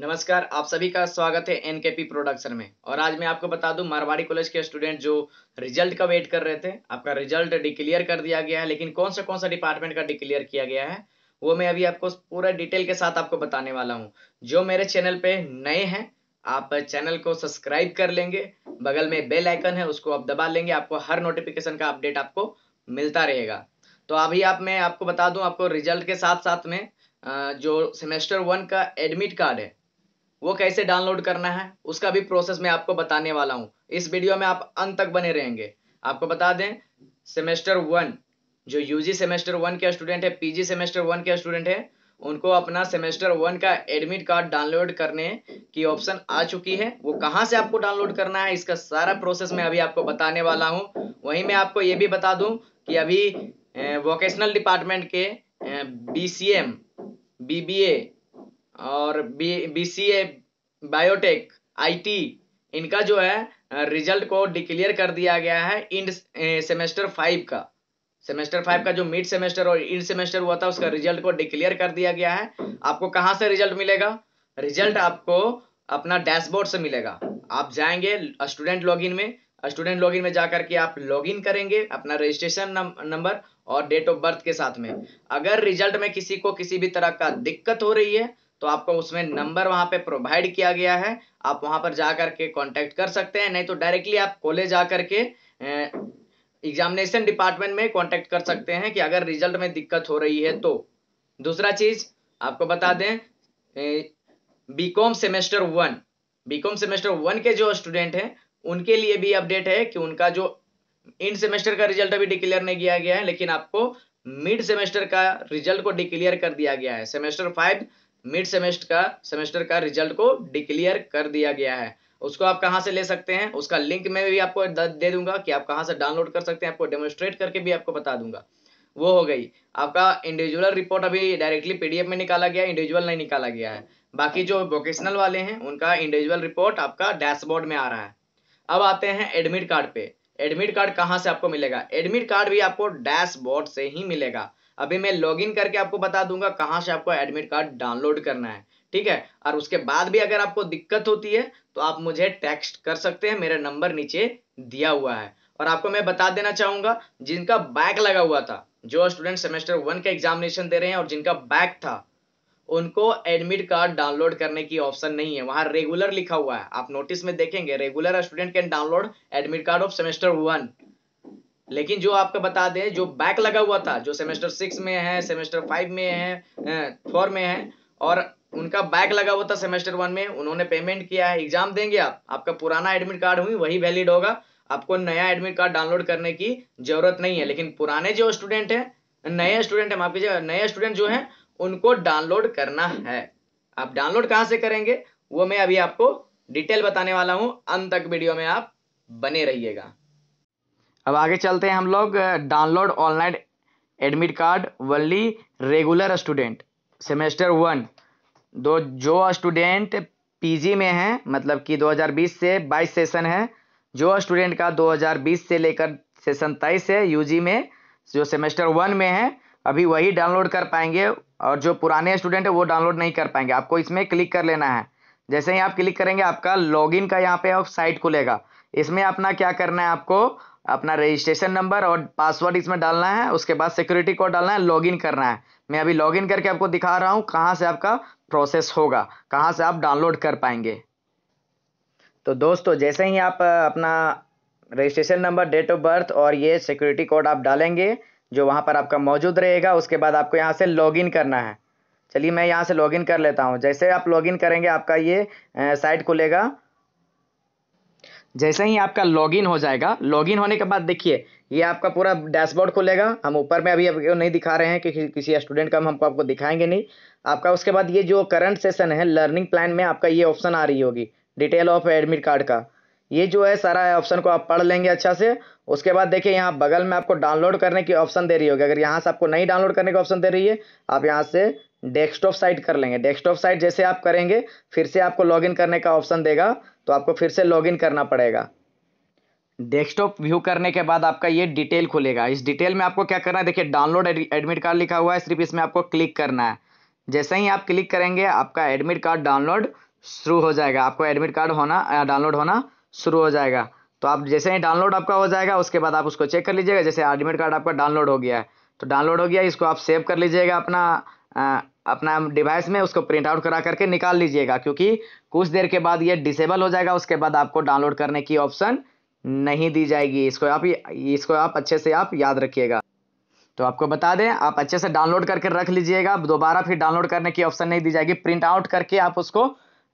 नमस्कार आप सभी का स्वागत है एन के पी प्रोडक्शन में और आज मैं आपको बता दूं मारवाड़ी कॉलेज के स्टूडेंट जो रिजल्ट का वेट कर रहे थे आपका रिजल्ट डिक्लेयर कर दिया गया है लेकिन कौन सा कौन सा डिपार्टमेंट का डिक्लेयर किया गया है वो मैं अभी आपको पूरा डिटेल के साथ आपको बताने वाला हूँ जो मेरे चैनल पे नए हैं आप चैनल को सब्सक्राइब कर लेंगे बगल में बेल आइकन है उसको आप दबा लेंगे आपको हर नोटिफिकेशन का अपडेट आपको मिलता रहेगा तो अभी आप मैं आपको बता दूं आपको रिजल्ट के साथ साथ में जो सेमेस्टर वन का एडमिट कार्ड है वो कैसे डाउनलोड करना है उसका भी प्रोसेस मैं आपको बताने वाला हूँ इस वीडियो में आप अंत तक बने रहेंगे आपको बता दें सेमेस्टर वन जो यूजी सेमेस्टर वन के स्टूडेंट है पीजी सेमेस्टर वन के स्टूडेंट है उनको अपना सेमेस्टर वन का एडमिट कार्ड डाउनलोड करने की ऑप्शन आ चुकी है वो कहाँ से आपको डाउनलोड करना है इसका सारा प्रोसेस मैं अभी आपको बताने वाला हूँ वहीं मैं आपको ये भी बता दूँ कि अभी वोकेशनल डिपार्टमेंट के B C M B B A और B B C A biotech IT इनका जो है रिजल्ट को डिक्लेयर कर दिया गया है इन सेमेस्टर फाइव का सेमेस्टर फाइव का जो मिड सेमेस्टर और इन सेमेस्टर हुआ था उसका रिजल्ट को डिक्लेयर कर दिया गया है आपको कहाँ से रिजल्ट मिलेगा रिजल्ट आपको अपना डैशबोर्ड से मिलेगा आप जाएंगे स्टूडेंट लॉगिन में स्टूडेंट लॉगिन में जाकर के आप लॉगिन करेंगे अपना रजिस्ट्रेशन नंबर और डेट ऑफ बर्थ के साथ में अगर रिजल्ट में किसी को किसी भी तरह का दिक्कत हो रही है तो आपको उसमें नंबर वहां पे प्रोवाइड किया गया है आप वहां पर जा के कॉन्टैक्ट कर सकते हैं नहीं तो डायरेक्टली आप कॉलेज जा के एग्जामिनेशन डिपार्टमेंट में कांटेक्ट कर सकते हैं कि अगर रिजल्ट में दिक्कत हो रही है तो दूसरा चीज़ आपको बता दें BCom semester one BCom semester one के जो स्टूडेंट हैं उनके लिए भी अपडेट है कि उनका जो इन सेमेस्टर का रिजल्ट अभी डिक्लेयर नहीं किया गया है लेकिन आपको मिड सेमेस्टर का रिजल्ट को डिक्लेयर कर दिया गया है सेमेस्टर फाइव मिड सेमेस्टर का सेमेस्टर का रिजल्ट को डिक्लेयर कर दिया गया है उसको आप कहाँ से ले सकते हैं उसका लिंक मैं भी आपको दे दूंगा कि आप कहाँ से डाउनलोड कर सकते हैं आपको डेमोस्ट्रेट करके भी आपको बता दूंगा वो हो गई आपका इंडिविजुअल रिपोर्ट अभी डायरेक्टली पीडीएफ में निकाला गया इंडिविजुअल नहीं निकाला गया है बाकी जो वोकेशनल वाले हैं उनका इंडिविजुअल रिपोर्ट आपका डैशबोर्ड में आ रहा है अब आते हैं एडमिट कार्ड पे एडमिट कार्ड कहाँ से आपको मिलेगा एडमिट कार्ड भी आपको डैशबोर्ड से ही मिलेगा अभी मैं लॉगिन करके आपको बता दूंगा कहाँ से आपको एडमिट कार्ड डाउनलोड करना है ठीक है और उसके बाद भी अगर आपको दिक्कत होती है तो आप मुझे टेक्स्ट कर सकते हैं मेरा नंबर नीचे दिया हुआ है और आपको मैं बता देना चाहूंगा जिनका बैक लगा हुआ था जो स्टूडेंट सेमेस्टर वन का एग्जामिनेशन दे रहे हैं और जिनका बैक था उनको एडमिट कार्ड डाउनलोड करने की ऑप्शन नहीं है वहां रेगुलर लिखा हुआ है आप नोटिस में देखेंगे regular student can download admit card of semester one लेकिन जो आपको बता दें जो बैक लगा हुआ था जो सेमेस्टर सिक्स में है सेमेस्टर फाइव में है फोर में है और उनका बैक लगा हुआ था सेमेस्टर वन में उन्होंने पेमेंट किया है एग्जाम देंगे आप आपका पुराना एडमिट कार्ड हुई वही वैलिड होगा आपको नया एडमिट कार्ड डाउनलोड करने की जरूरत नहीं है लेकिन पुराने जो स्टूडेंट है नए स्टूडेंट है नए स्टूडेंट जो है उनको डाउनलोड करना है आप डाउनलोड कहां से करेंगे वो मैं अभी आपको डिटेल बताने वाला हूं अंत तक वीडियो में आप बने रहिएगा अब आगे चलते हैं हम लोग download online admit card only regular student semester one दो जो स्टूडेंट पीजी में हैं मतलब कि 2020 से 22 सेशन है जो स्टूडेंट का 2020 से लेकर सेशन तेईस है यूजी में जो सेमेस्टर वन में है अभी वही डाउनलोड कर पाएंगे और जो पुराने स्टूडेंट है वो डाउनलोड नहीं कर पाएंगे आपको इसमें क्लिक कर लेना है जैसे ही आप क्लिक करेंगे आपका लॉगिन का यहाँ पे साइट खुलेगा इसमें अपना क्या करना है आपको अपना रजिस्ट्रेशन नंबर और पासवर्ड इसमें डालना है उसके बाद सिक्योरिटी कोड डालना है लॉगिन करना है मैं अभी लॉगिन करके आपको दिखा रहा हूँ कहाँ से आपका प्रोसेस होगा कहाँ से आप डाउनलोड कर पाएंगे तो दोस्तों जैसे ही आप अपना registration number date of birth और ये सिक्योरिटी कोड आप डालेंगे जो वहाँ पर आपका मौजूद रहेगा उसके बाद आपको यहाँ से लॉगिन करना है चलिए मैं यहाँ से लॉगिन कर लेता हूँ जैसे आप लॉगिन करेंगे आपका ये साइट खुलेगा जैसे ही आपका लॉगिन हो जाएगा लॉगिन होने के बाद देखिए ये आपका पूरा डैशबोर्ड खुलेगा हम ऊपर में अभी आपको नहीं दिखा रहे हैं कि किसी स्टूडेंट का हम हमको आपको दिखाएंगे नहीं आपका उसके बाद ये जो करंट सेशन है लर्निंग प्लान में आपका ये ऑप्शन आ रही होगी डिटेल ऑफ एडमिट कार्ड का ये जो है सारा ऑप्शन को आप पढ़ लेंगे अच्छा से उसके बाद देखिए यहाँ बगल में आपको डाउनलोड करने की ऑप्शन दे रही होगी अगर यहाँ से आपको नहीं डाउनलोड करने का ऑप्शन दे रही है आप यहाँ से डेस्कटॉप साइट कर लेंगे डेस्कटॉप साइट जैसे आप करेंगे फिर से आपको लॉगिन करने का ऑप्शन देगा तो आपको फिर से लॉगिन करना पड़ेगा डेस्कटॉप व्यू करने के बाद आपका ये डिटेल खुलेगा इस डिटेल में आपको क्या करना है देखिए डाउनलोड एडमिट कार्ड लिखा हुआ है सिर्फ इसमें आपको क्लिक करना है जैसे ही आप क्लिक करेंगे आपका एडमिट कार्ड डाउनलोड शुरू हो जाएगा आपको एडमिट कार्ड होना डाउनलोड होना शुरू हो जाएगा तो आप जैसे ही डाउनलोड आपका हो जाएगा उसके बाद आप उसको चेक कर लीजिएगा जैसे एडमिट कार्ड आपका डाउनलोड हो गया है तो डाउनलोड हो गया इसको आप सेव कर लीजिएगा अपना अपना डिवाइस में उसको प्रिंट आउट करा करके निकाल लीजिएगा क्योंकि कुछ देर के बाद ये डिसेबल हो जाएगा उसके बाद आपको डाउनलोड करने की ऑप्शन नहीं दी जाएगी इसको आप इसको आप अच्छे से आप याद रखिएगा तो आपको बता दें आप अच्छे से डाउनलोड करके रख लीजिएगा दोबारा फिर डाउनलोड करने की ऑप्शन नहीं दी जाएगी प्रिंट आउट करके आप उसको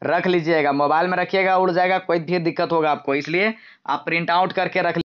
रख लीजिएगा मोबाइल में रखिएगा उड़ जाएगा कोई भी दिक्कत होगा आपको इसलिए आप प्रिंट आउट करके रख